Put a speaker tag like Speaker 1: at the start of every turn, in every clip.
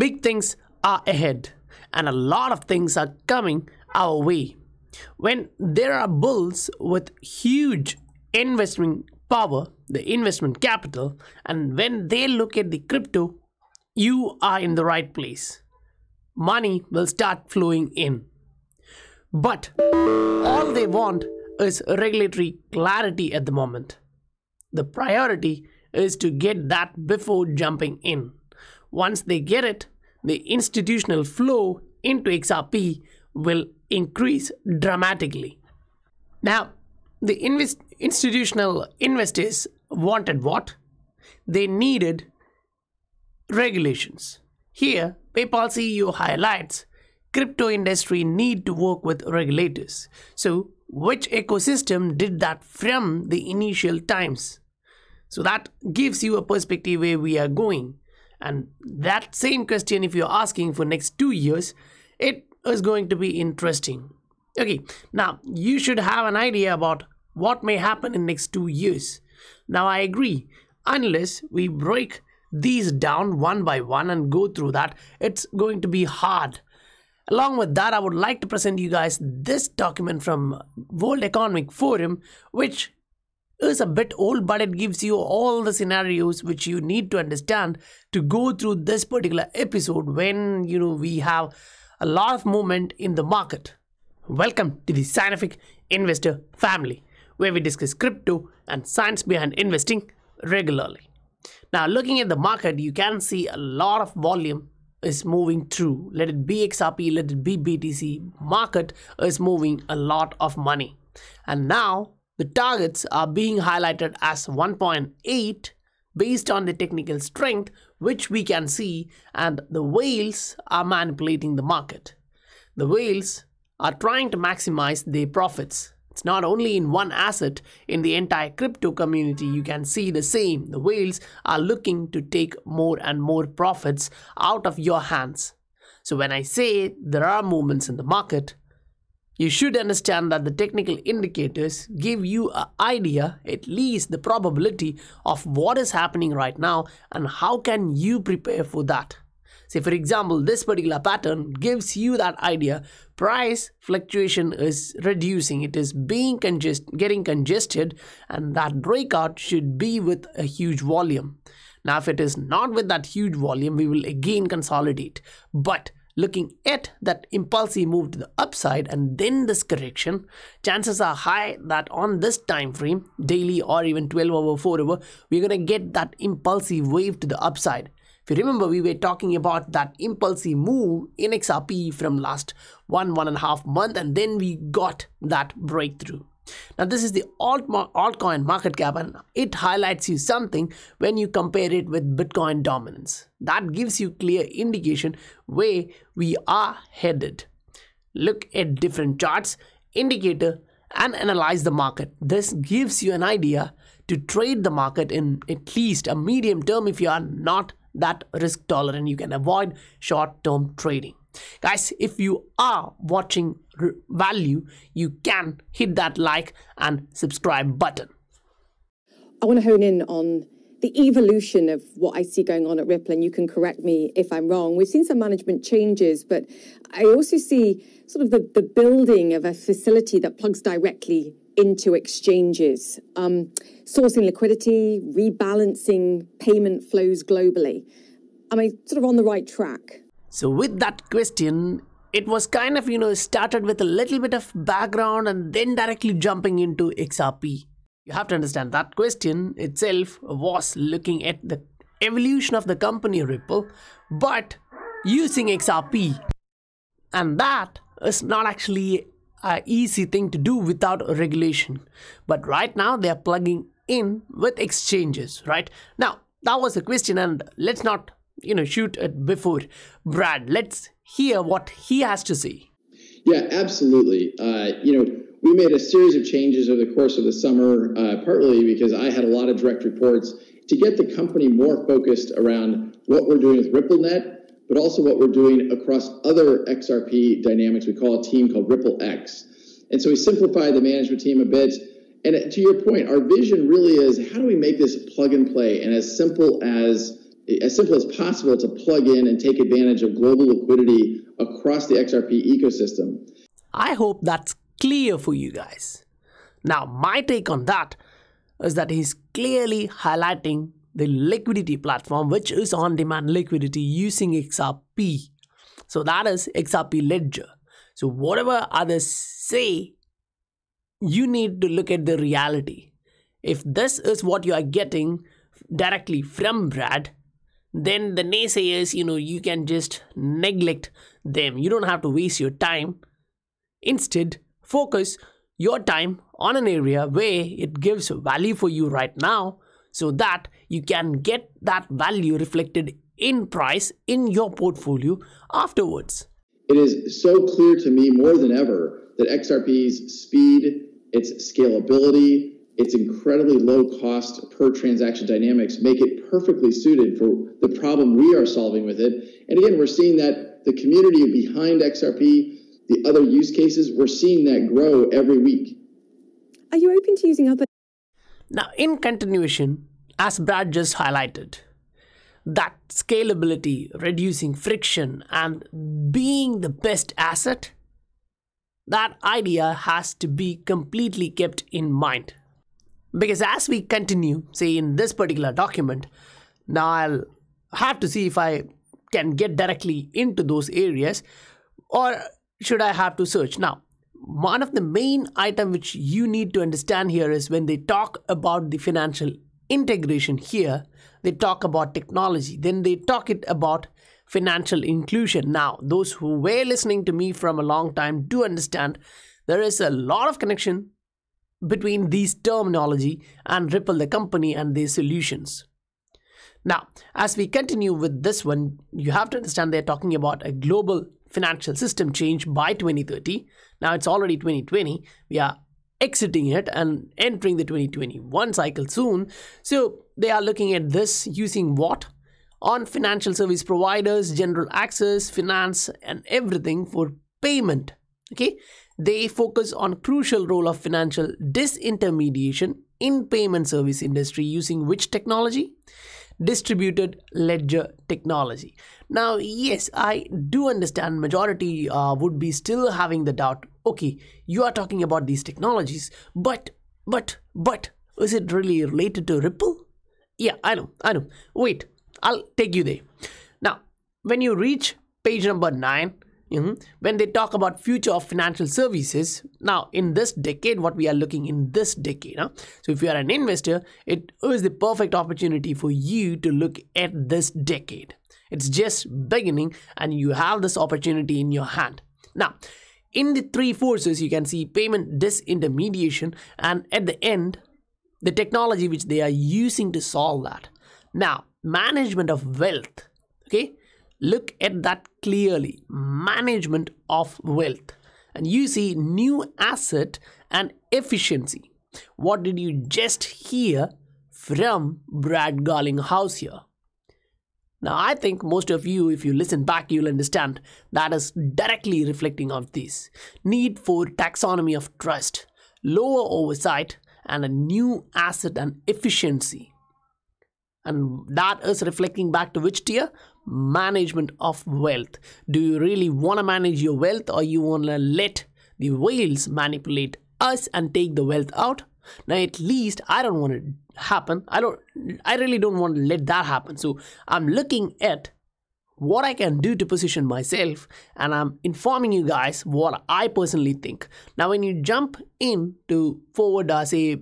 Speaker 1: Big things are ahead and a lot of things are coming our way. When there are bulls with huge investment power, the investment capital, and when they look at the crypto, you are in the right place. Money will start flowing in. But all they want is regulatory clarity at the moment. The priority is to get that before jumping in. Once they get it, the institutional flow into XRP will increase dramatically. Now, the invest institutional investors wanted what? They needed regulations. Here, PayPal CEO highlights crypto industry need to work with regulators. So, which ecosystem did that from the initial times? So that gives you a perspective where we are going. And that same question, if you're asking for next two years, it is going to be interesting. Okay, now you should have an idea about what may happen in next two years. Now I agree, unless we break these down one by one and go through that, it's going to be hard. Along with that, I would like to present you guys this document from World Economic Forum, which is a bit old, but it gives you all the scenarios which you need to understand to go through this particular episode when you know we have a lot of movement in the market. Welcome to the Scientific Investor family, where we discuss crypto and science behind investing regularly. Now, looking at the market, you can see a lot of volume is moving through. Let it be XRP, let it be BTC. Market is moving a lot of money. And now the targets are being highlighted as 1.8 based on the technical strength which we can see and the whales are manipulating the market. The whales are trying to maximize their profits. It's not only in one asset, in the entire crypto community you can see the same. The whales are looking to take more and more profits out of your hands. So when I say there are movements in the market, you should understand that the technical indicators give you an idea, at least the probability of what is happening right now and how can you prepare for that. Say for example, this particular pattern gives you that idea. Price fluctuation is reducing. It is being congest getting congested and that breakout should be with a huge volume. Now, if it is not with that huge volume, we will again consolidate. But looking at that impulsive move to the upside and then this correction, chances are high that on this time frame, daily or even 12 hour, 4 hour, we're going to get that impulsive wave to the upside. If you remember, we were talking about that impulsive move in XRP from last one, one and a half month, and then we got that breakthrough. Now this is the alt altcoin market cap and it highlights you something when you compare it with Bitcoin dominance. That gives you clear indication where we are headed. Look at different charts, indicator and analyze the market. This gives you an idea to trade the market in at least a medium term if you are not that risk tolerant. You can avoid short term trading. Guys, if you are watching value, you can hit that like and subscribe button.
Speaker 2: I want to hone in on the evolution of what I see going on at Ripple, and you can correct me if I'm wrong. We've seen some management changes, but I also see sort of the, the building of a facility that plugs directly into exchanges, um, sourcing liquidity, rebalancing payment flows globally. Am I sort of on the right track?
Speaker 1: So, with that question, it was kind of, you know, started with a little bit of background and then directly jumping into XRP. You have to understand that question itself was looking at the evolution of the company Ripple, but using XRP. And that is not actually an easy thing to do without regulation. But right now they are plugging in with exchanges, right? Now, that was the question and let's not you know shoot it before brad let's hear what he has to say
Speaker 2: yeah absolutely uh, you know we made a series of changes over the course of the summer uh, partly because i had a lot of direct reports to get the company more focused around what we're doing with ripplenet but also what we're doing across other xrp dynamics we call a team called ripple x and so we simplified the management team a bit and to your point our vision really is how do we make this plug and play and as simple as as simple as possible to plug in and take advantage of global liquidity across the XRP ecosystem.
Speaker 1: I hope that's clear for you guys. Now, my take on that is that he's clearly highlighting the liquidity platform, which is on demand liquidity using XRP. So, that is XRP Ledger. So, whatever others say, you need to look at the reality. If this is what you are getting directly from Brad, then the naysayers, you know, you can just neglect them. You don't have to waste your time. Instead, focus your time on an area where it gives value for you right now so that you can get that value reflected in price in your portfolio afterwards.
Speaker 2: It is so clear to me more than ever that XRP's speed, its scalability, its incredibly low cost per transaction dynamics make it perfectly suited for the problem we are solving with it. And again, we're seeing that the community behind XRP, the other use cases, we're seeing that grow every week.
Speaker 1: Are you open to using other? Now, in continuation, as Brad just highlighted, that scalability, reducing friction, and being the best asset, that idea has to be completely kept in mind. Because as we continue, say in this particular document, now I'll have to see if I can get directly into those areas or should I have to search. Now, one of the main item which you need to understand here is when they talk about the financial integration here, they talk about technology, then they talk it about financial inclusion. Now, those who were listening to me from a long time do understand there is a lot of connection between these terminology and Ripple the company and their solutions. Now, as we continue with this one, you have to understand they're talking about a global financial system change by 2030. Now it's already 2020. We are exiting it and entering the 2021 cycle soon. So they are looking at this using what? On financial service providers, general access, finance, and everything for payment. Okay, they focus on crucial role of financial disintermediation in payment service industry using which technology? distributed ledger technology now yes i do understand majority uh, would be still having the doubt okay you are talking about these technologies but but but is it really related to ripple yeah i know i know wait i'll take you there now when you reach page number 9 Mm-hmm. When they talk about future of financial services, now in this decade, what we are looking in this decade. Huh? So if you are an investor, it is the perfect opportunity for you to look at this decade. It's just beginning and you have this opportunity in your hand. Now, in the three forces, you can see payment disintermediation and at the end, the technology which they are using to solve that. Now, management of wealth. Okay, Look at that clearly management of wealth. And you see new asset and efficiency. What did you just hear from Brad Garlinghouse here? Now, I think most of you, if you listen back, you'll understand that is directly reflecting on this need for taxonomy of trust, lower oversight, and a new asset and efficiency. And that is reflecting back to which tier? management of wealth. Do you really want to manage your wealth or you want to let the whales manipulate us and take the wealth out? Now at least I don't want to happen. I don't I really don't want to let that happen. So I'm looking at what I can do to position myself and I'm informing you guys what I personally think. Now when you jump in to forward uh, say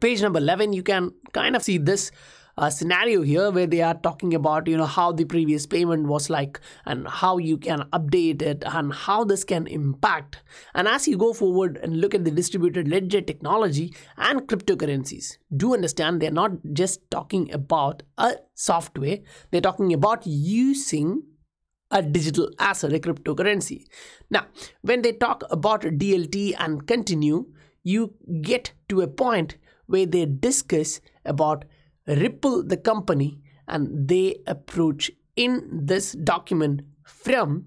Speaker 1: page number 11 you can kind of see this uh, scenario here where they are talking about you know how the previous payment was like and how you can update it and how this can impact and as you go forward and look at the distributed ledger technology and cryptocurrencies do understand they're not just talking about a software they're talking about using a digital asset, a cryptocurrency. Now, when they talk about DLT and continue, you get to a point where they discuss about Ripple, the company, and they approach in this document from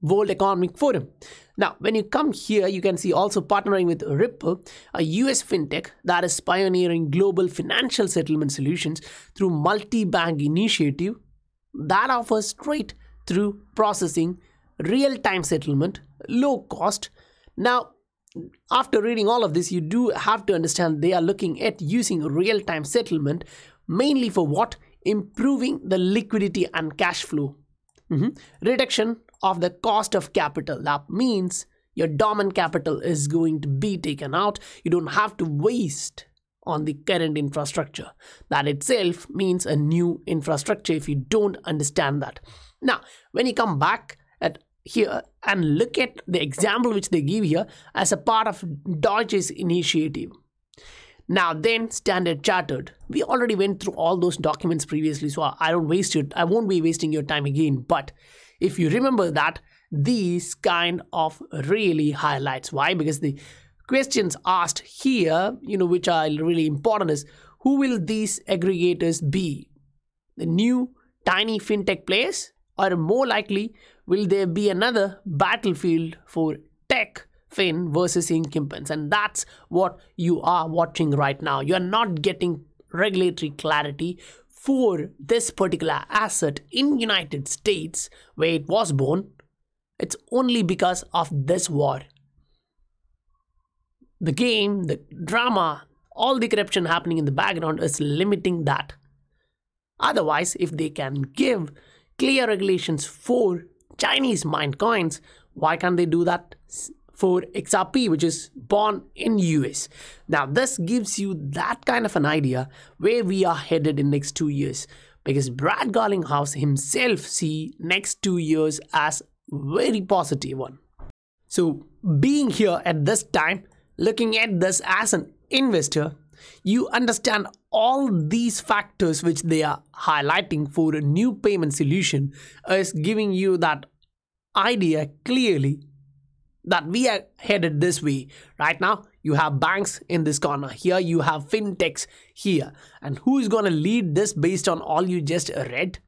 Speaker 1: World Economic Forum. Now, when you come here, you can see also partnering with Ripple, a US fintech that is pioneering global financial settlement solutions through multi-bank initiative that offers straight through processing, real-time settlement, low cost. Now, after reading all of this, you do have to understand they are looking at using real-time settlement mainly for what? Improving the liquidity and cash flow. Mm -hmm. Reduction of the cost of capital. That means your dormant capital is going to be taken out. You don't have to waste on the current infrastructure. That itself means a new infrastructure if you don't understand that. Now, when you come back at here and look at the example which they give here as a part of Dodge's initiative. Now then, Standard Chartered. We already went through all those documents previously, so I don't waste it. I won't be wasting your time again. But if you remember that, these kind of really highlights why because the questions asked here, you know, which are really important is who will these aggregators be? The new tiny fintech players or more likely, will there be another battlefield for tech Finn versus incumbents? And that's what you are watching right now. You are not getting regulatory clarity for this particular asset in United States where it was born. It's only because of this war. The game, the drama, all the corruption happening in the background is limiting that. Otherwise, if they can give clear regulations for Chinese mined coins. Why can't they do that for XRP, which is born in US? Now, this gives you that kind of an idea where we are headed in next two years because Brad Garlinghouse himself see next two years as very positive one. So being here at this time, looking at this as an investor, you understand all these factors which they are highlighting for a new payment solution is giving you that idea clearly that we are headed this way right now you have banks in this corner here you have fintechs here and who is going to lead this based on all you just read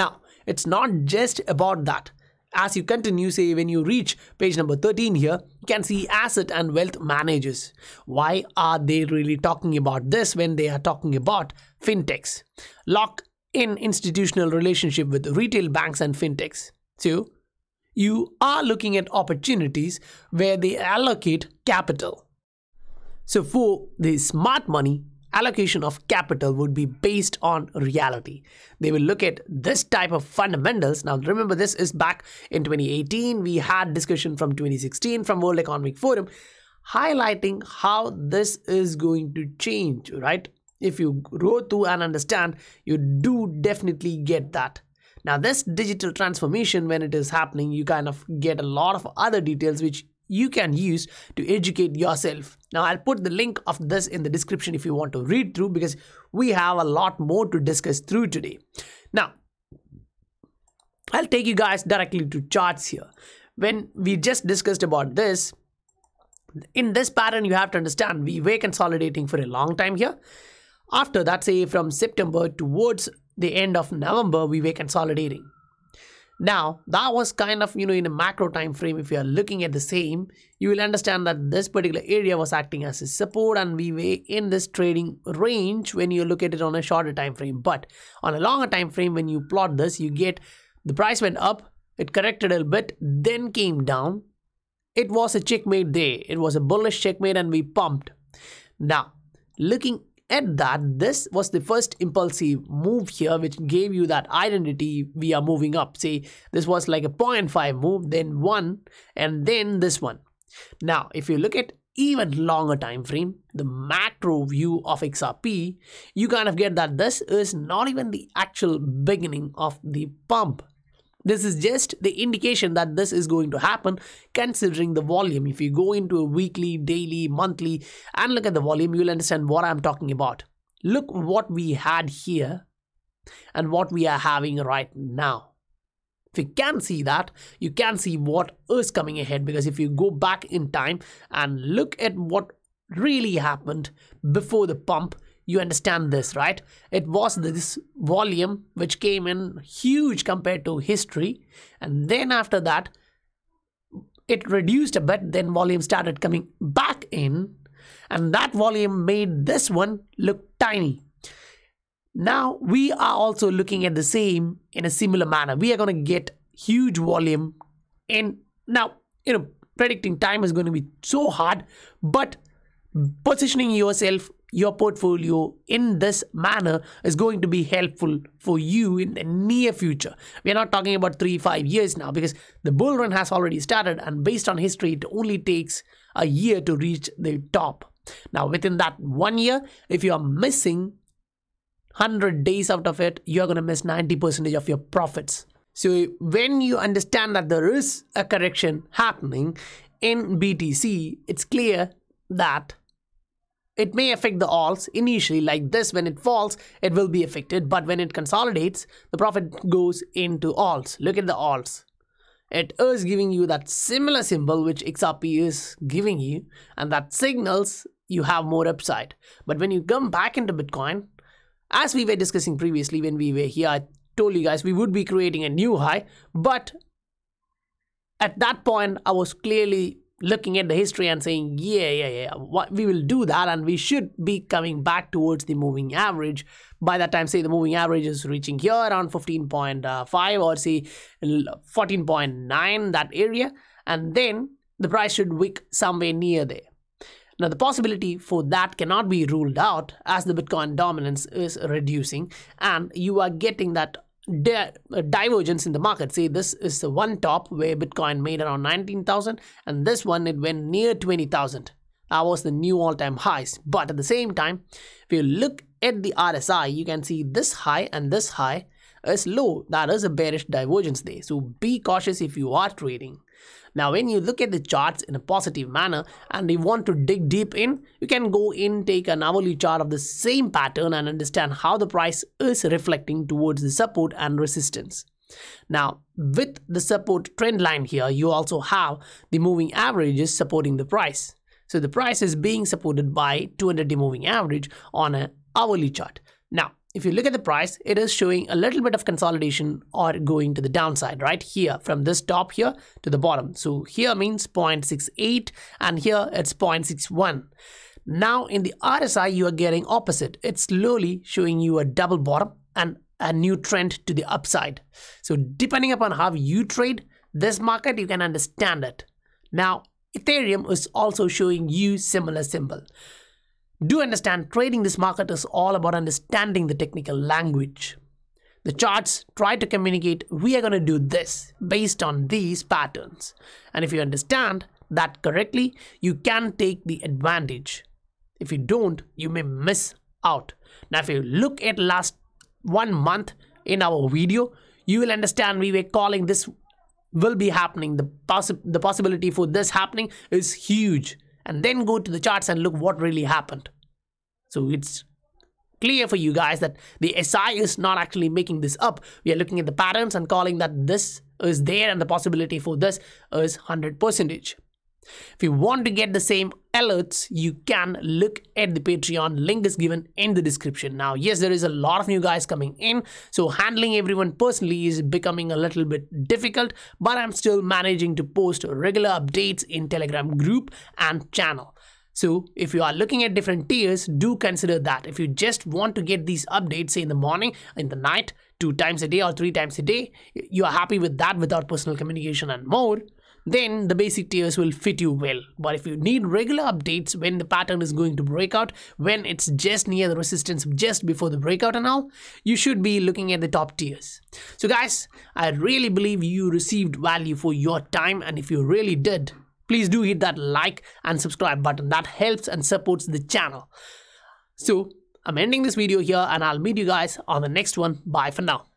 Speaker 1: now it's not just about that as you continue, say when you reach page number 13 here, you can see asset and wealth managers. Why are they really talking about this when they are talking about fintechs? Lock in institutional relationship with retail banks and fintechs. So you are looking at opportunities where they allocate capital. So for the smart money, allocation of capital would be based on reality. They will look at this type of fundamentals. Now, remember, this is back in 2018. We had discussion from 2016 from World Economic Forum highlighting how this is going to change, right? If you go through and understand, you do definitely get that. Now, this digital transformation, when it is happening, you kind of get a lot of other details which you can use to educate yourself. Now, I'll put the link of this in the description if you want to read through because we have a lot more to discuss through today. Now, I'll take you guys directly to charts here. When we just discussed about this, in this pattern, you have to understand we were consolidating for a long time here. After that, say from September towards the end of November, we were consolidating. Now, that was kind of, you know, in a macro time frame, if you are looking at the same, you will understand that this particular area was acting as a support and we were in this trading range when you look at it on a shorter time frame. But on a longer time frame, when you plot this, you get the price went up, it corrected a little bit, then came down. It was a checkmate day. It was a bullish checkmate and we pumped. Now, looking at that, this was the first impulsive move here, which gave you that identity we are moving up. See, this was like a 0.5 move, then 1, and then this one. Now, if you look at even longer time frame, the macro view of XRP, you kind of get that this is not even the actual beginning of the pump. This is just the indication that this is going to happen considering the volume. If you go into a weekly, daily, monthly and look at the volume, you'll understand what I'm talking about. Look what we had here and what we are having right now. If you can see that, you can see what is coming ahead because if you go back in time and look at what really happened before the pump, you understand this, right? It was this volume which came in huge compared to history. And then after that, it reduced a bit, then volume started coming back in. And that volume made this one look tiny. Now we are also looking at the same in a similar manner. We are going to get huge volume in. Now, you know, predicting time is going to be so hard, but positioning yourself your portfolio in this manner is going to be helpful for you in the near future. We are not talking about three, five years now because the bull run has already started, and based on history, it only takes a year to reach the top. Now, within that one year, if you are missing 100 days out of it, you are going to miss 90% of your profits. So, when you understand that there is a correction happening in BTC, it's clear that it may affect the alls initially like this when it falls it will be affected but when it consolidates the profit goes into alls. Look at the alls. It is giving you that similar symbol which XRP is giving you and that signals you have more upside. But when you come back into Bitcoin as we were discussing previously when we were here I told you guys we would be creating a new high but at that point I was clearly looking at the history and saying, yeah, yeah, yeah, what, we will do that and we should be coming back towards the moving average. By that time, say the moving average is reaching here around 15.5 or say 14.9, that area. And then the price should wick somewhere near there. Now, the possibility for that cannot be ruled out as the Bitcoin dominance is reducing and you are getting that di uh, divergence in the market. See, this is the one top where Bitcoin made around 19,000 and this one it went near 20,000. That was the new all-time highs. But at the same time, if you look at the RSI, you can see this high and this high is low. That is a bearish divergence day. So be cautious if you are trading. Now, when you look at the charts in a positive manner and you want to dig deep in, you can go in, take an hourly chart of the same pattern and understand how the price is reflecting towards the support and resistance. Now, with the support trend line here, you also have the moving averages supporting the price. So the price is being supported by 200 day moving average on an hourly chart. Now, if you look at the price, it is showing a little bit of consolidation or going to the downside right here from this top here to the bottom. So here means 0.68 and here it's 0.61. Now in the RSI, you are getting opposite. It's slowly showing you a double bottom and a new trend to the upside. So depending upon how you trade this market, you can understand it. Now, Ethereum is also showing you similar symbol. Do understand trading this market is all about understanding the technical language. The charts try to communicate we are going to do this based on these patterns. And if you understand that correctly, you can take the advantage. If you don't, you may miss out. Now, if you look at last one month in our video, you will understand we were calling this will be happening. The, possi the possibility for this happening is huge and then go to the charts and look what really happened. So it's clear for you guys that the SI is not actually making this up. We are looking at the patterns and calling that this is there and the possibility for this is 100 percentage. If you want to get the same alerts, you can look at the Patreon. Link is given in the description. Now, yes, there is a lot of new guys coming in, so handling everyone personally is becoming a little bit difficult, but I'm still managing to post regular updates in Telegram group and channel. So if you are looking at different tiers, do consider that. If you just want to get these updates, say in the morning, in the night, two times a day or three times a day, you are happy with that without personal communication and more, then the basic tiers will fit you well. But if you need regular updates when the pattern is going to break out, when it's just near the resistance, just before the breakout and all, you should be looking at the top tiers. So guys, I really believe you received value for your time and if you really did, please do hit that like and subscribe button. That helps and supports the channel. So I'm ending this video here and I'll meet you guys on the next one. Bye for now.